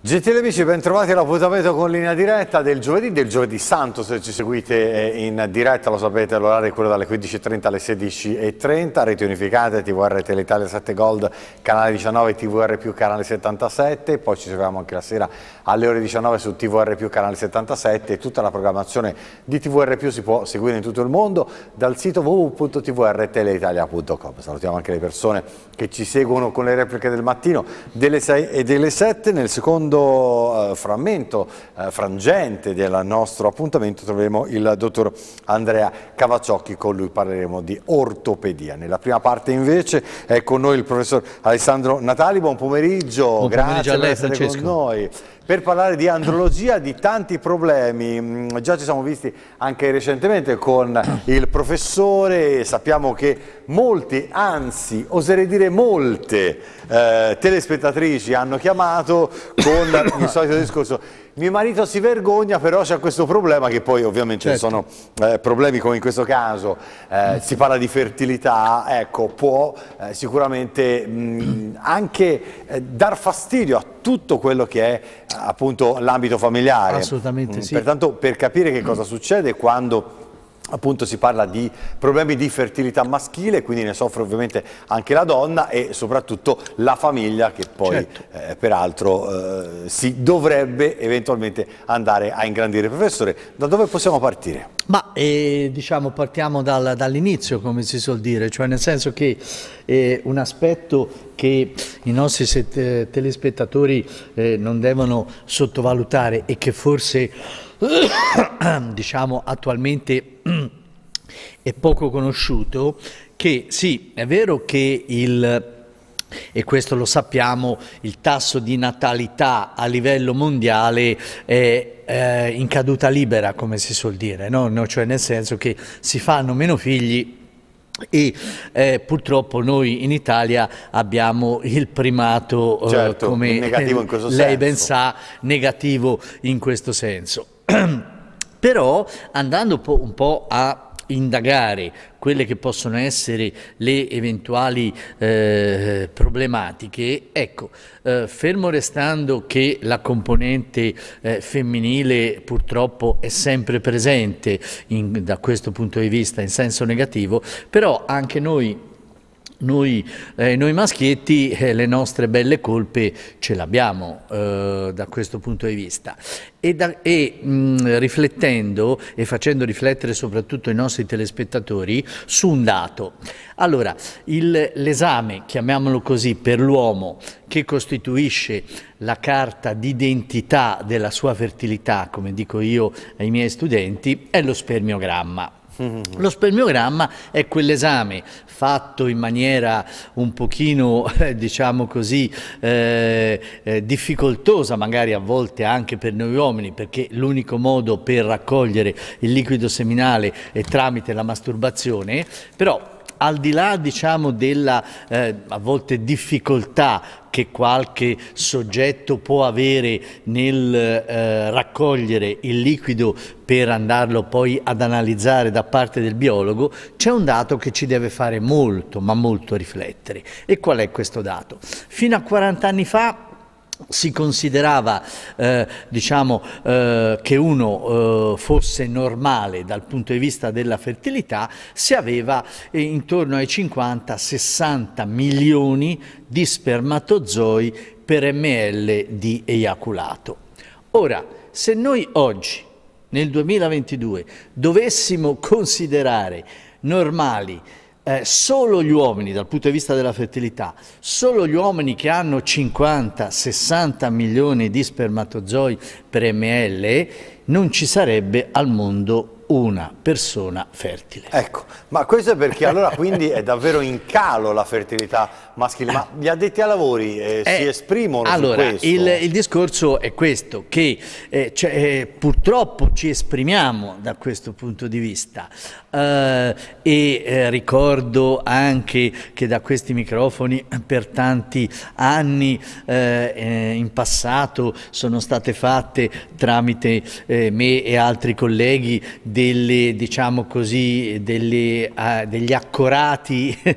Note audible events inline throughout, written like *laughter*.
Gentili amici, bentrovati all'appuntamento con linea diretta del giovedì, del giovedì santo se ci seguite eh, in diretta lo sapete l'orario è quello dalle 15.30 alle 16.30, reti unificate, TVR Telitalia 7 Gold, canale 19, TVR più canale 77, poi ci seguiamo anche la sera alle ore 19 su TVR più canale 77 e tutta la programmazione di TVR più si può seguire in tutto il mondo dal sito www.tvrteleitalia.com. Salutiamo anche le persone che ci seguono con le repliche del mattino delle 6 e delle 7 nel secondo secondo eh, frammento eh, frangente del nostro appuntamento troveremo il dottor Andrea Cavacciocchi, con lui parleremo di ortopedia. Nella prima parte invece è con noi il professor Alessandro Natali, buon pomeriggio, buon pomeriggio a lei, per essere Francesco. con noi per parlare di andrologia, di tanti problemi. Mm, già ci siamo visti anche recentemente con il professore, sappiamo che molti, anzi oserei dire molte eh, telespettatrici hanno chiamato con il solito discorso mio marito si vergogna, però c'è questo problema che poi ovviamente certo. sono eh, problemi come in questo caso, eh, si parla di fertilità, ecco, può eh, sicuramente mh, mm, anche eh, dar fastidio a tutto quello che è appunto l'ambito familiare. Assolutamente mh, mm, sì. Pertanto per capire che cosa succede quando appunto si parla di problemi di fertilità maschile, quindi ne soffre ovviamente anche la donna e soprattutto la famiglia che poi certo. eh, peraltro eh, si dovrebbe eventualmente andare a ingrandire. Professore, da dove possiamo partire? Ma eh, diciamo partiamo dal, dall'inizio come si suol dire, cioè nel senso che eh, un aspetto che i nostri set- telespettatori eh, non devono sottovalutare e che forse *coughs* diciamo attualmente *coughs* è poco conosciuto, che sì, è vero che il e questo lo sappiamo, il tasso di natalità a livello mondiale è eh, in caduta libera, come si suol dire, no? No, cioè nel senso che si fanno meno figli e eh, purtroppo noi in Italia abbiamo il primato, eh, certo, eh, come negativo in *laughs* questo lei senso. ben sa, negativo in questo senso. *clears throat* Però andando un po' a indagare quelle che possono essere le eventuali eh, problematiche, ecco, eh, fermo restando che la componente eh, femminile purtroppo è sempre presente in, da questo punto di vista in senso negativo, però anche noi noi, eh, noi, maschietti eh, le nostre belle colpe ce l'abbiamo eh, da questo punto di vista e, da, e mh, mm, riflettendo e facendo riflettere soprattutto i nostri telespettatori su un dato. Allora, l'esame, chiamiamolo così, per l'uomo che costituisce la carta d'identità della sua fertilità, come dico io ai miei studenti, è lo spermiogramma. Lo spermiogramma è quell'esame fatto in maniera un pochino, eh, diciamo così, eh, eh, difficoltosa magari a volte anche per noi uomini, perché l'unico modo per raccogliere il liquido seminale è tramite la masturbazione, però al di là diciamo, della eh, a volte difficoltà che qualche soggetto può avere nel eh, raccogliere il liquido per andarlo poi ad analizzare da parte del biologo, c'è un dato che ci deve fare molto, ma molto riflettere. E qual è questo dato? Fino a 40 anni fa si considerava eh, diciamo, eh, che uno eh, fosse normale dal punto di vista della fertilità se aveva eh, intorno ai 50-60 milioni di spermatozoi per ml di eiaculato. Ora, se noi oggi, nel 2022, dovessimo considerare normali eh, solo gli uomini, dal punto di vista della fertilità, solo gli uomini che hanno 50-60 milioni di spermatozoi per ml, non ci sarebbe al mondo una persona fertile. Ecco, ma questo è perché allora quindi è davvero in calo la fertilità maschile, ma gli addetti ai lavori eh, eh, si esprimono allora, il, il, discorso è questo, che eh, cioè, eh, purtroppo ci esprimiamo da questo punto di vista eh, e eh, ricordo anche che da questi microfoni per tanti anni in passato sono state fatte tramite me e altri colleghi delle, diciamo così, delle, uh, degli accorati uh,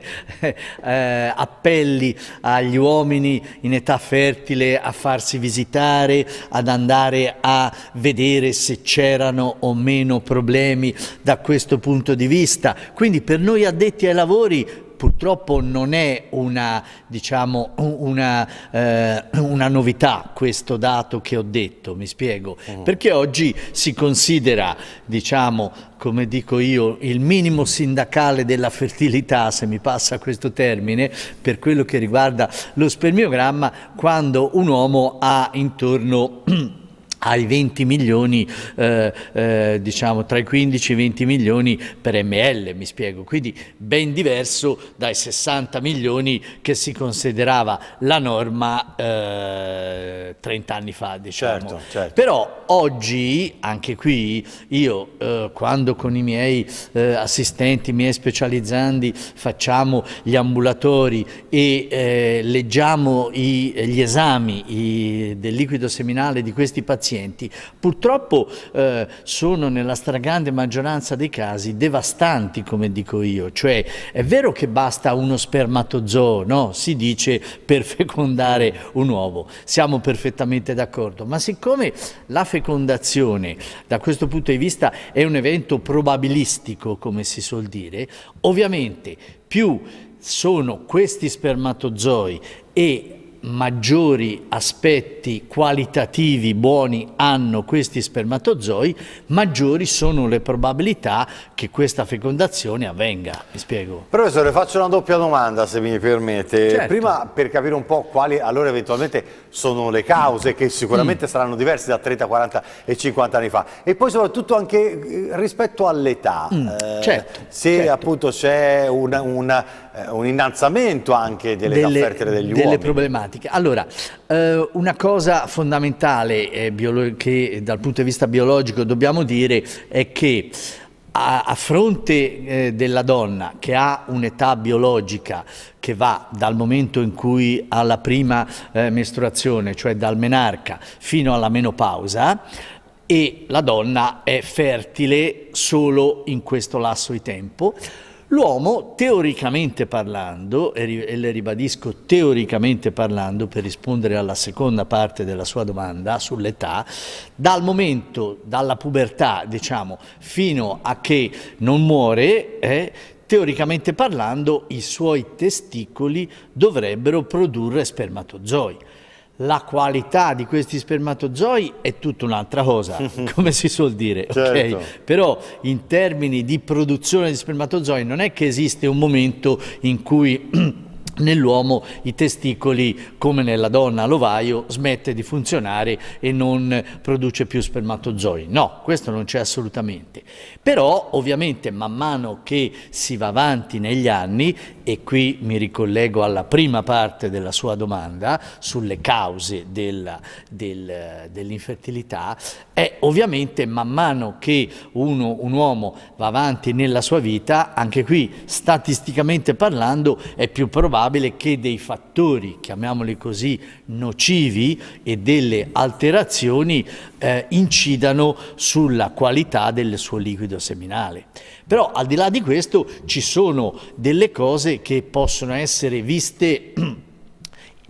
*laughs* appelli agli uomini in età fertile a farsi visitare, ad andare a vedere se c'erano o meno problemi da questo punto di vista. Quindi per noi addetti ai lavori purtroppo non è una, diciamo, una, eh, una, novità questo dato che ho detto, mi spiego, mm. perché oggi si considera, diciamo, come dico io, il minimo sindacale della fertilità, se mi passa questo termine, per quello che riguarda lo spermiogramma, quando un uomo ha intorno... *clears throat* ai 20 milioni, eh, eh, diciamo tra i 15 e i 20 milioni per ml, mi spiego, quindi ben diverso dai 60 milioni che si considerava la norma eh, 30 anni fa, diciamo. Certo, certo. Però oggi, anche qui, io eh, quando con i miei eh, assistenti, i miei specializzandi facciamo gli ambulatori e eh, leggiamo i, gli esami i, del liquido seminale di questi pazienti, pazienti. Purtroppo eh, sono nella stragrande maggioranza dei casi devastanti, come dico io, cioè è vero che basta uno spermatozoo, no? si dice per *laughs* fecondare un uovo, siamo perfettamente d'accordo, ma siccome la fecondazione da questo punto di vista è un evento probabilistico, come si suol dire, ovviamente più sono questi spermatozoi e maggiori aspetti qualitativi buoni hanno questi spermatozoi, maggiori sono le probabilità che questa fecondazione avvenga. Mi spiego. Professore, faccio una doppia domanda se mi permette. Certo. Prima per capire un po' quali allora eventualmente sono le cause che sicuramente mm. saranno diverse da 30, 40 e 50 anni fa e poi soprattutto anche eh, rispetto all'età. Mm. Eh, certo. Se certo. appunto c'è una, una eh, un innalzamento anche delle, delle offerte degli delle uomini. problematiche. Allora, eh, una cosa fondamentale eh, che dal punto di vista biologico dobbiamo dire è che a, a fronte eh, della donna che ha un'età biologica che va dal momento in cui ha la prima eh, mestruazione, cioè dal menarca, fino alla menopausa, e la donna è fertile solo in questo lasso di tempo, L'uomo, teoricamente parlando, e le ribadisco teoricamente parlando per rispondere alla seconda parte della sua domanda sull'età, dal momento, dalla pubertà, diciamo, fino a che non muore, eh, teoricamente parlando, i suoi testicoli dovrebbero produrre spermatozoi la qualità di questi spermatozoi è tutta un'altra cosa, *laughs* come si suol dire, certo. okay? Però in termini di produzione di spermatozoi non è che esiste un momento in cui *clears throat* nell'uomo i testicoli, come nella donna l'ovaio, smette di funzionare e non produce più spermatozoi. No, questo non c'è assolutamente. Però ovviamente man mano che si va avanti negli anni, e qui mi ricollego alla prima parte della sua domanda sulle cause della, del, dell'infertilità, è ovviamente man mano che uno, un uomo va avanti nella sua vita, anche qui statisticamente parlando è più probabile probabile che dei fattori, chiamiamoli così, nocivi e delle alterazioni eh, incidano sulla qualità del suo liquido seminale. Però al di là di questo ci sono delle cose che possono essere viste *clears throat*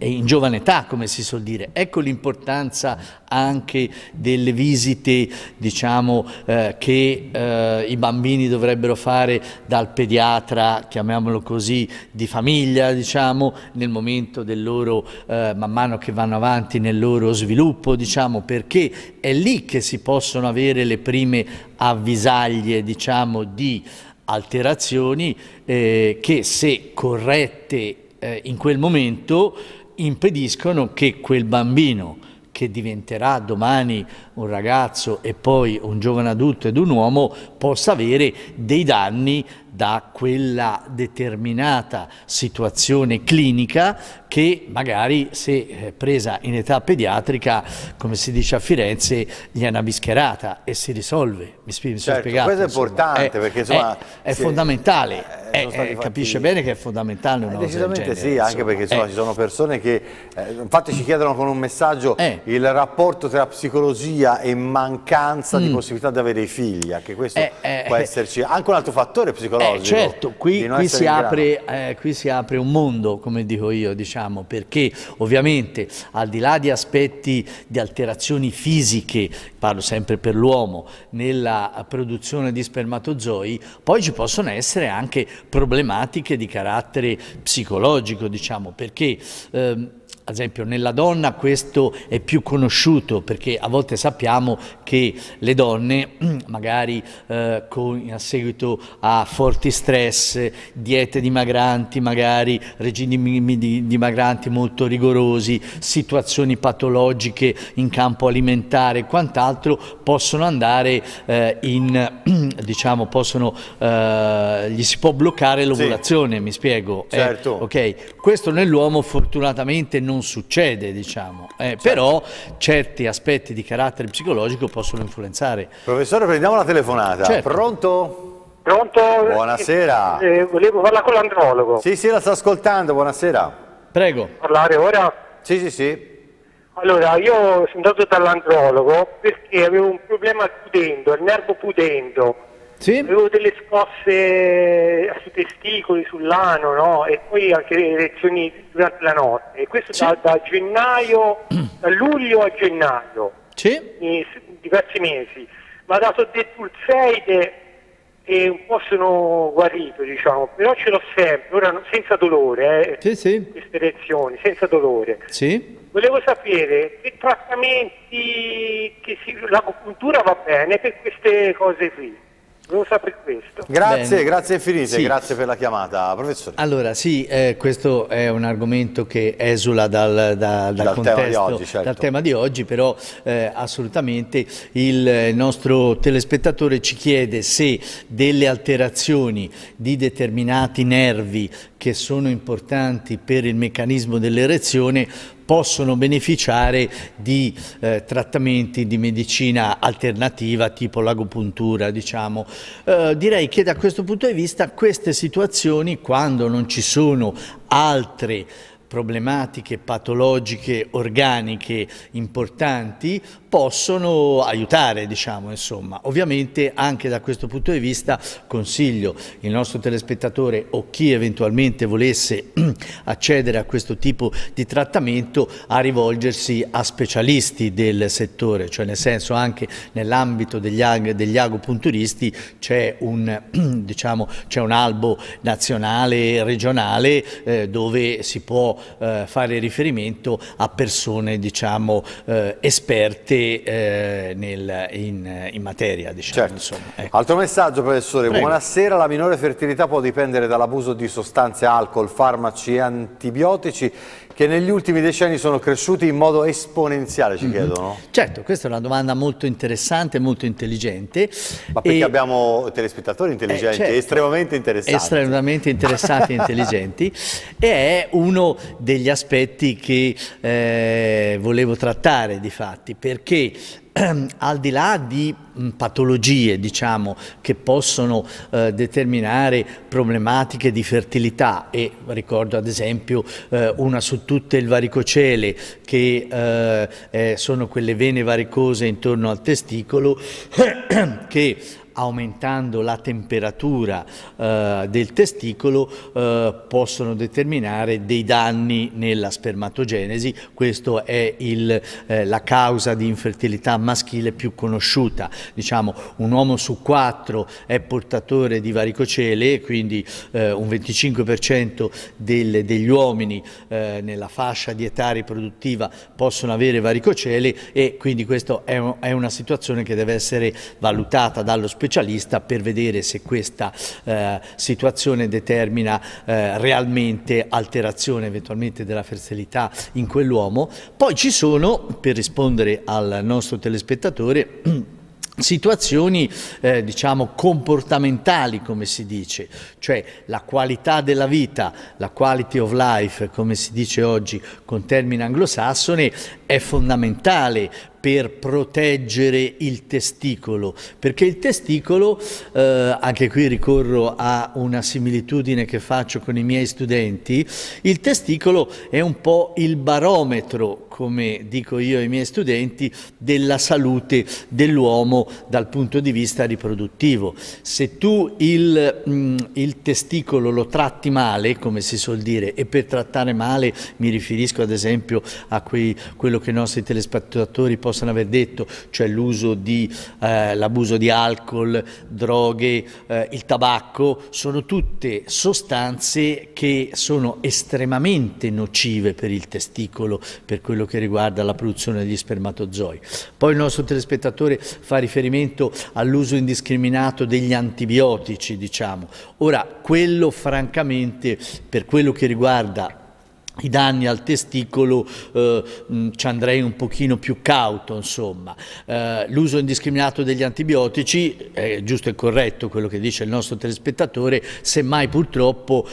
in giovane età, come si suol dire. Ecco l'importanza anche delle visite diciamo, eh, che eh, i bambini dovrebbero fare dal pediatra, chiamiamolo così, di famiglia, diciamo, nel momento del loro, eh, man mano che vanno avanti nel loro sviluppo, diciamo, perché è lì che si possono avere le prime avvisaglie diciamo, di alterazioni eh, che se corrette eh, in quel momento impediscono che quel bambino che diventerà domani un ragazzo e poi un giovane adulto ed un uomo possa avere dei danni da quella determinata situazione clinica che magari se eh, presa in età pediatrica, come si dice a Firenze, gli è una bischerata e si risolve. Mi, sp- mi certo, spiegate, questo insomma. importante è, eh, perché insomma, è, è fondamentale eh, eh, capisce bene che è fondamentale una eh, decisamente sì genere, anche perché insomma, eh. ci sono persone che eh, infatti ci chiedono con un messaggio eh. il rapporto tra psicologia e mancanza mm. di possibilità di avere i figli anche questo può esserci anche un altro fattore psicologico certo qui, qui, si apre, qui, si apre, un mondo come dico io diciamo perché ovviamente al di là di aspetti di alterazioni fisiche parlo sempre per l'uomo nella produzione di spermatozoi poi ci possono essere anche problematiche di carattere psicologico, diciamo, perché ehm, ad esempio nella donna questo è più conosciuto perché a volte sappiamo che le donne *clears throat* magari eh, con, a seguito a forti stress, diete dimagranti magari, regimi dimagranti molto rigorosi, situazioni patologiche in campo alimentare e quant'altro possono andare eh, in, *clears throat* diciamo, possono, eh, gli si può bloccare l'ovulazione, sì. mi spiego. Eh, certo. Okay. Questo nell'uomo fortunatamente non non succede, diciamo. Eh, certo. Però certi aspetti di carattere psicologico possono influenzare. Professore, prendiamo la telefonata. Certo. Pronto? Pronto? Buonasera. Eh, eh, volevo parlare con l'andrologo. Sì, sì, la sto ascoltando, buonasera. Prego. Parlare ora? Sì, sì, sì. Allora, io sono andato dall'andrologo perché avevo un problema al pudendo, il nervo pudendo sì. Avevo delle scosse sui testicoli, sull'ano, no? E poi anche le lezioni durante la notte. E questo sì. da, da, gennaio, *clears throat* da luglio a gennaio. Sì. In diversi mesi. dato del soddetulseide e un po' sono guarito, diciamo, però ce l'ho sempre, ora senza dolore, eh, sì, sì. queste lezioni, senza dolore. Sì. Volevo sapere che trattamenti, che si, l'agopuntura va bene per queste cose qui. Devo sapere questo. Grazie, Bene. grazie infinite, sì. grazie per la chiamata, professore. Allora, sì, eh, questo è un argomento che esula dal, da, dal, dal, contesto, tema, di oggi, certo. dal tema di oggi, però eh, assolutamente il eh, nostro telespettatore ci chiede se delle alterazioni di determinati nervi che sono importanti per il meccanismo dell'erezione possono beneficiare di eh, trattamenti di medicina alternativa tipo l'agopuntura, diciamo. eh, direi che da questo punto di vista queste situazioni, quando non ci sono altre problematiche patologiche organiche importanti possono aiutare, diciamo, insomma. Ovviamente anche da questo punto di vista consiglio il nostro telespettatore o chi eventualmente volesse *clears throat* accedere a questo tipo di trattamento a rivolgersi a specialisti del settore, cioè nel senso anche nell'ambito degli, ag degli agopunturisti c'è un, *clears throat* diciamo, un, albo nazionale, regionale eh, dove si può eh, fare riferimento a persone diciamo, eh, esperte eh, nel, in, in, materia. Diciamo, certo. ecco. Altro messaggio professore, Prego. buonasera, la minore fertilità può dipendere dall'abuso di sostanze alcol, farmaci e antibiotici che negli ultimi decenni sono cresciuti in modo esponenziale, ci mm -hmm. chiedono? Certo, questa è una domanda molto interessante, molto intelligente. Ma perché e... abbiamo telespettatori intelligenti, eh, certo. estremamente interessanti. Estremamente interessati e intelligenti. *laughs* E è uno degli aspetti che eh, volevo trattare, di fatti, perché *clears throat* al di là di mm, patologie diciamo, che possono eh, determinare problematiche di fertilità e ricordo ad esempio eh, una su tutte il varicocele che eh, eh sono quelle vene varicose intorno al testicolo *clears throat* che aumentando la temperatura eh, del testicolo eh, possono determinare dei danni nella spermatogenesi, questa è il, eh, la causa di infertilità maschile più conosciuta. Diciamo, un uomo su quattro è portatore di varicocele, quindi eh, un 25% del, degli uomini eh, nella fascia di età riproduttiva possono avere varicocele e quindi questa è, un, è una situazione che deve essere valutata dallo specialista specialista per vedere se questa eh, situazione determina eh, realmente alterazione eventualmente della fertilità in quell'uomo. Poi ci sono, per rispondere al nostro telespettatore, *clears throat* situazioni eh, diciamo comportamentali come si dice cioè la qualità della vita la quality of life come si dice oggi con termine anglosassone è fondamentale per proteggere il testicolo, perché il testicolo, eh, anche qui ricorro a una similitudine che faccio con i miei studenti, il testicolo è un po' il barometro come dico io ai miei studenti, della salute dell'uomo dal punto di vista riproduttivo. Se tu il, mm, il testicolo lo tratti male, come si suol dire, e per trattare male mi riferisco ad esempio a quei, quello che i nostri telespettatori possono aver detto, cioè l'uso di, eh, l'abuso di alcol, droghe, eh, il tabacco, sono tutte sostanze che sono estremamente nocive per il testicolo, per quello che che riguarda la produzione degli spermatozoi. Poi il nostro telespettatore fa riferimento all'uso indiscriminato degli antibiotici, diciamo. Ora, quello francamente, per quello che riguarda i danni al testicolo eh, ci andrei un pochino più cauto, insomma. Eh, l'uso indiscriminato degli antibiotici, è giusto e corretto quello che dice il nostro telespettatore, semmai purtroppo eh,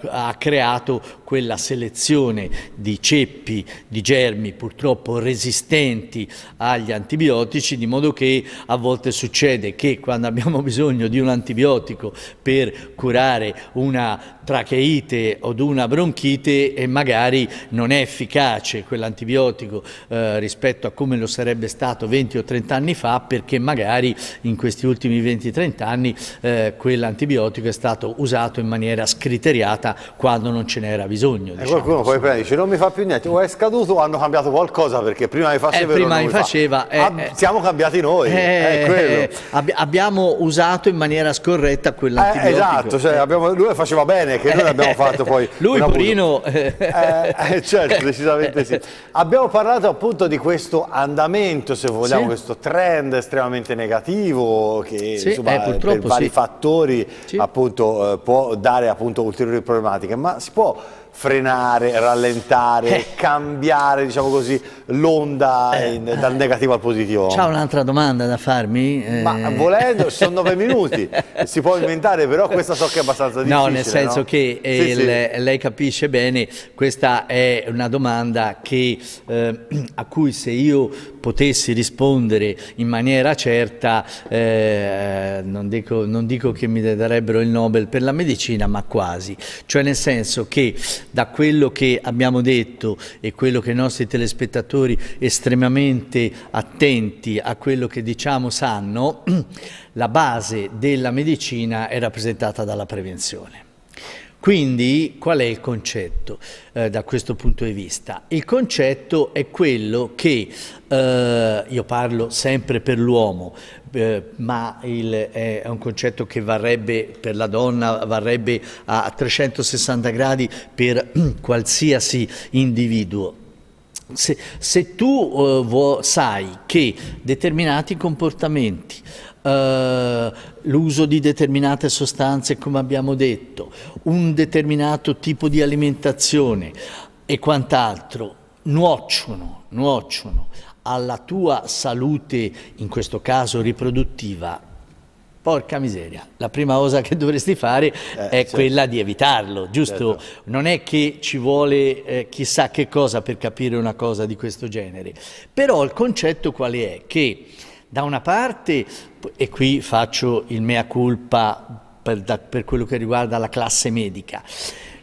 ha creato quella selezione di ceppi, di germi purtroppo resistenti agli antibiotici, di modo che a volte succede che quando abbiamo *laughs* bisogno di un antibiotico per curare una tracheite o una bronchite, magari non è efficace quell'antibiotico eh, rispetto a come lo sarebbe stato 20 o 30 anni fa perché magari in questi ultimi 20-30 anni eh, quell'antibiotico è stato usato in maniera scriteriata quando non ce n'era bisogno. Diciamo. E qualcuno poi prende dice non mi fa più niente, o è scaduto o hanno cambiato qualcosa perché prima mi eh, faceva... Eh, prima ah, mi faceva... Fa. Eh, siamo cambiati noi, eh, eh ab abbiamo usato in maniera scorretta quell'antibiotico. Eh, esatto, cioè, abbiamo, lui faceva bene che noi abbiamo fatto poi... *laughs* Lui Purino eh, eh, certo, *laughs* decisamente sì. Abbiamo parlato appunto di questo andamento, se vogliamo, sì. questo trend estremamente negativo che sì, eh, insomma, eh, per vari fattori appunto, eh, può dare appunto ulteriori problematiche, ma si può frenare, rallentare, eh. cambiare diciamo così, l'onda eh. in, dal negativo al positivo. C'ha un'altra domanda da farmi? Eh. Ma volendo, sono nove minuti, si può inventare, però questa so che è abbastanza difficile. No, nel senso no? che eh, sì, sì. lei capisce bene, questa è una domanda che, eh, a cui se io potessi rispondere in maniera certa, eh, non, dico, non, dico, che mi darebbero il Nobel per la medicina, ma quasi. Cioè nel senso che da quello che abbiamo detto e quello che i nostri telespettatori estremamente attenti a quello che diciamo sanno, *clears throat* la base della medicina è rappresentata dalla prevenzione. Quindi qual è il concetto eh, da questo punto di vista? Il concetto è quello che, eh, io parlo sempre per l'uomo, eh, ma il, è un concetto che varrebbe per la donna, varrebbe a 360 gradi per *clears throat* qualsiasi individuo. Se, se tu eh, sai che determinati comportamenti eh, l'uso di determinate sostanze, come abbiamo detto, un determinato tipo di alimentazione e quant'altro, nuociono, nuociono alla tua salute, in questo caso riproduttiva, porca miseria, la prima cosa che dovresti fare eh, è certo. quella di evitarlo, giusto? Certo. Non è che ci vuole eh, chissà che cosa per capire una cosa di questo genere, però il concetto qual è? Che da una parte, e qui faccio il mea culpa per, da, per quello che riguarda la classe medica,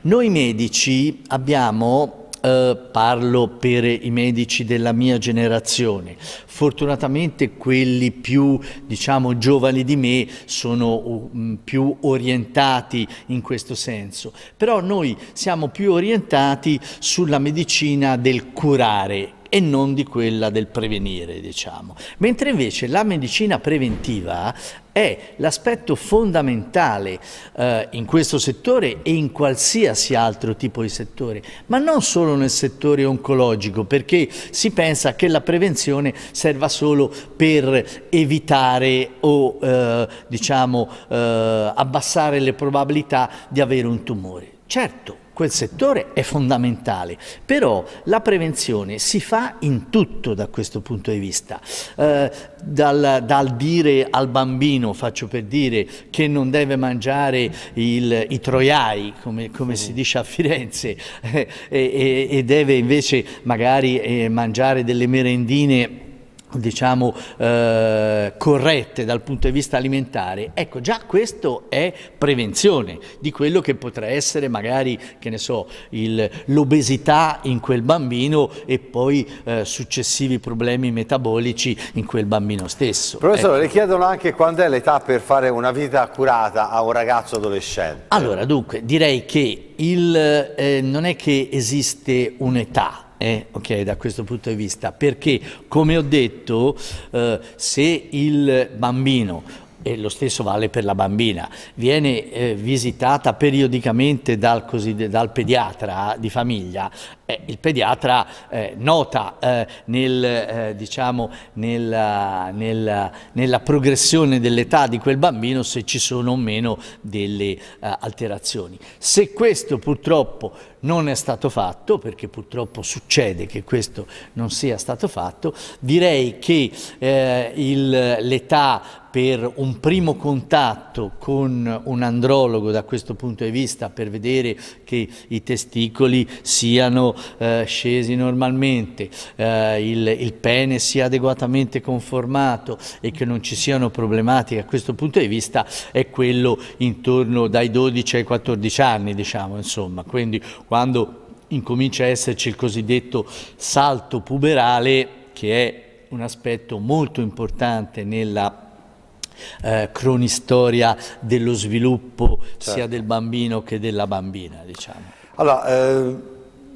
noi medici abbiamo Uh, parlo per i medici della mia generazione. Fortunatamente quelli più, diciamo, giovani di me sono um, più orientati in questo senso. Però noi siamo più orientati sulla medicina del curare e non di quella del prevenire, diciamo. Mentre invece la medicina preventiva è l'aspetto fondamentale eh, in questo settore e in qualsiasi altro tipo di settore, ma non solo nel settore oncologico, perché si pensa che la prevenzione serva solo per evitare o eh, diciamo, eh, abbassare le probabilità di avere un tumore. Certo, quel settore è fondamentale, però la prevenzione si fa in tutto da questo punto di vista, eh, dal, dal, dire al bambino, faccio per dire, che non deve mangiare il, i troiai, come, come si dice a Firenze, *laughs* eh, e, e, deve invece magari eh, mangiare delle merendine diciamo eh, corrette dal punto di vista alimentare, ecco già questo è prevenzione di quello che potrà essere magari, che ne so, l'obesità in quel bambino e poi eh, successivi problemi metabolici in quel bambino stesso. Professore, ecco. le chiedono anche quando è l'età per fare una vita accurata a un ragazzo adolescente. Allora, dunque, direi che il, eh, non è che esiste un'età, eh, ok, da questo punto di vista, perché come ho detto, eh, se il bambino e lo stesso vale per la bambina, viene eh, visitata periodicamente dal, dal pediatra di famiglia, eh, il pediatra eh, nota eh, nel, eh, diciamo, nella, nella, nella, progressione dell'età di quel bambino se ci sono o meno delle eh, alterazioni. Se questo purtroppo non è stato fatto, perché purtroppo succede che questo non sia stato fatto, direi che l'età per un primo contatto con un andrologo da questo punto di vista per vedere che i testicoli siano eh, scesi normalmente, eh, il, il, pene sia adeguatamente conformato e che non ci siano problematiche a questo punto di vista è quello intorno dai 12 ai 14 anni, diciamo, insomma. Quindi quando incomincia a esserci il cosiddetto salto puberale che è un aspetto molto importante nella eh, cronistoria dello sviluppo certo. sia del bambino che della bambina. Diciamo. Allora, eh,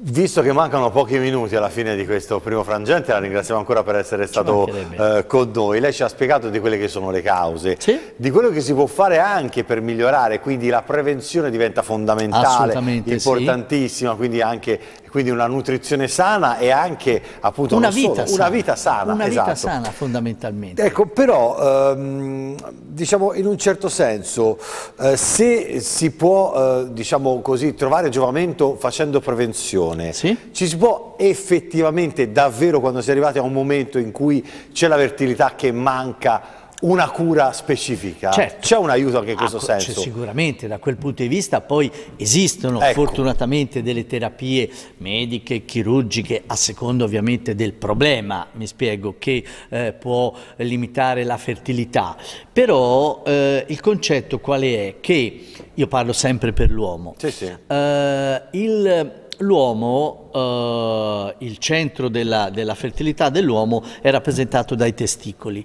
visto che mancano pochi minuti alla fine di questo primo frangente, la ringraziamo ancora per essere stato eh, con noi. Lei ci ha spiegato di quelle che sono le cause, sì? di quello che si può fare anche per migliorare, quindi la prevenzione diventa fondamentale, importantissima, sì. quindi anche quindi una nutrizione sana e anche appunto una, vita, solo, sana. una vita sana. Una esatto. vita sana fondamentalmente. Ecco, però ehm, diciamo in un certo senso eh, se si può eh, diciamo così trovare giovamento facendo prevenzione, sì? ci si può effettivamente davvero quando si è arrivati a un momento in cui c'è la fertilità che manca una cura specifica, certo. c'è un aiuto anche in questo ah, senso? Sicuramente, da quel punto di vista poi esistono ecco. fortunatamente delle terapie mediche, chirurgiche, a seconda ovviamente del problema, mi spiego, che eh, può limitare la fertilità, però eh, il concetto qual è? Che, io parlo sempre per l'uomo, sì, sì. Eh, il l'uomo, eh, il centro della, della fertilità dell'uomo è rappresentato dai testicoli.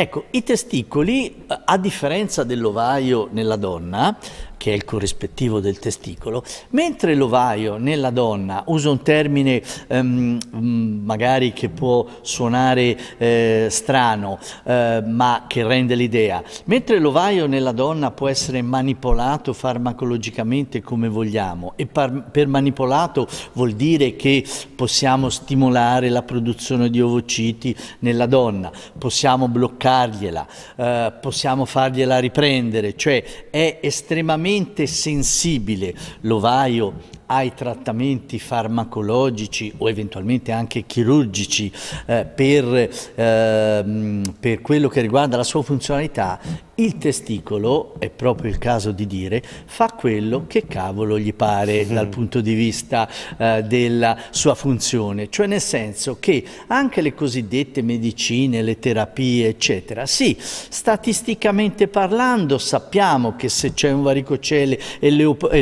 Ecco, i testicoli, a differenza dell'ovaio nella donna, che è il corrispettivo del testicolo, mentre l'ovaio nella donna, uso un termine ehm, magari che può suonare eh, strano, eh, ma che rende l'idea, mentre l'ovaio nella donna può essere manipolato farmacologicamente come vogliamo e par- per manipolato vuol dire che possiamo stimolare la produzione di ovociti nella donna, possiamo bloccare toccargliela, eh, possiamo fargliela riprendere, cioè è estremamente sensibile l'ovaio ai trattamenti farmacologici o eventualmente anche chirurgici eh, per, eh, per quello che riguarda la sua funzionalità, il testicolo, è proprio il caso di dire, fa quello che cavolo gli pare mm. dal punto di vista eh, della sua funzione, cioè nel senso che anche le cosiddette medicine, le terapie, eccetera, sì, statisticamente parlando sappiamo che se c'è un varicocele e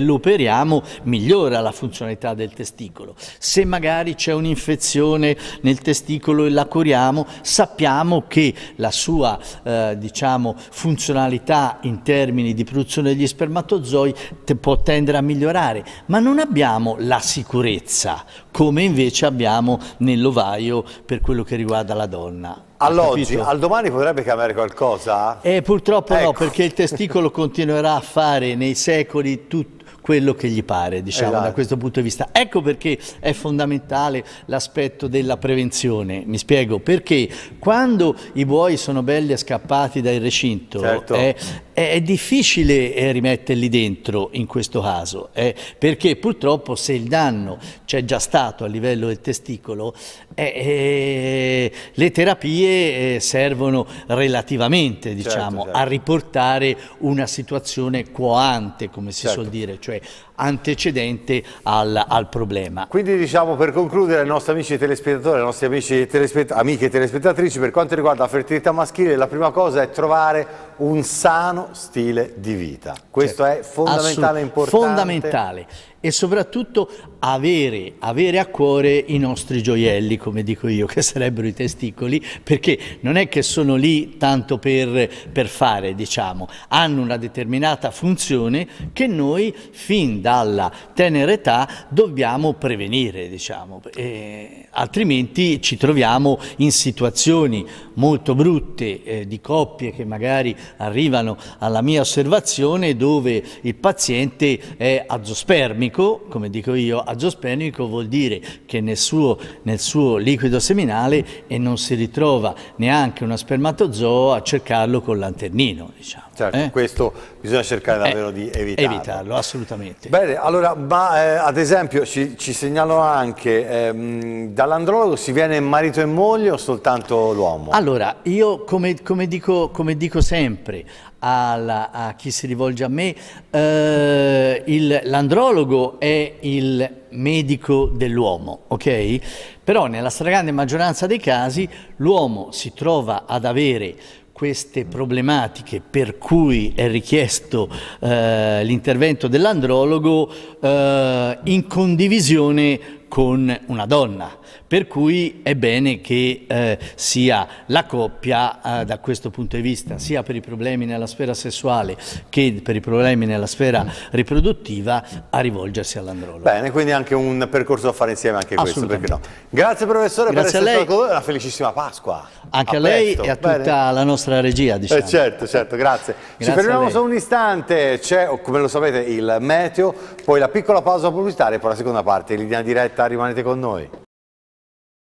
lo operiamo migliora migliora la funzionalità del testicolo. Se magari c'è un'infezione nel testicolo e la curiamo, sappiamo che la sua eh, diciamo, funzionalità in termini di produzione degli spermatozoi te può tendere a migliorare, ma non abbiamo la sicurezza come invece abbiamo nell'ovaio per quello che riguarda la donna. All'oggi, al domani potrebbe cambiare qualcosa? Eh, purtroppo ecco. no, perché il testicolo continuerà a fare nei secoli tutto quello che gli pare, diciamo, esatto. da questo punto di vista. Ecco perché è fondamentale l'aspetto della prevenzione, mi spiego, perché quando i buoi sono belli e scappati dal recinto, certo. eh, è difficile eh, rimetterli dentro in questo caso, eh, perché purtroppo se il danno c'è già stato a livello del testicolo, eh, eh le terapie eh, servono relativamente certo, diciamo, certo, certo. a riportare una situazione coante, come si certo. suol dire, cioè antecedente al, al, problema. Quindi diciamo per concludere ai nostri amici telespettatori, ai nostri amici telespett amiche telespettatrici, per quanto riguarda la fertilità maschile, la prima cosa è trovare un sano stile di vita. Questo certo. è fondamentale e importante. Fondamentale e soprattutto avere, avere, a cuore i nostri gioielli, come dico io, che sarebbero i testicoli, perché non è che sono lì tanto per, per fare, diciamo, hanno una determinata funzione che noi fin dalla tenera età dobbiamo prevenire, diciamo, e, altrimenti ci troviamo in situazioni molto brutte eh, di coppie che magari arrivano alla mia osservazione dove il paziente è azospermico Ecco, come dico io, azospenico vuol dire che nel suo, nel suo liquido seminale e non si ritrova neanche uno spermatozoo a cercarlo col lanternino, diciamo. Certo, eh? questo bisogna cercare eh, davvero eh, di evitarlo. Evitarlo, assolutamente. Bene, allora, ma eh, ad esempio ci, ci segnalo anche, ehm, dall'andrologo si viene marito e moglie o soltanto l'uomo? Allora, io come, come, dico, come dico sempre, alla, a chi si rivolge a me, eh, l'andrologo è il medico dell'uomo, ok? Però nella stragrande maggioranza dei casi l'uomo si trova ad avere queste problematiche per cui è richiesto eh, l'intervento dell'andrologo eh, in condivisione con una donna, per cui è bene che eh, sia la coppia, eh, da questo punto di vista, sia per i problemi nella sfera sessuale che per i problemi nella sfera riproduttiva, a rivolgersi all'andrologo. Bene, quindi anche un percorso da fare insieme anche questo, perché no. Grazie professore Grazie per essere stato con noi, una felicissima Pasqua. Anche a, a lei e a tutta bene. la nostra regia, eh, diciamo. Eh certo, certo, grazie. grazie Ci fermiamo solo un istante, c'è, come lo sapete, il meteo, poi la piccola pausa pubblicitaria e poi la seconda parte, in linea diretta rimanete con noi.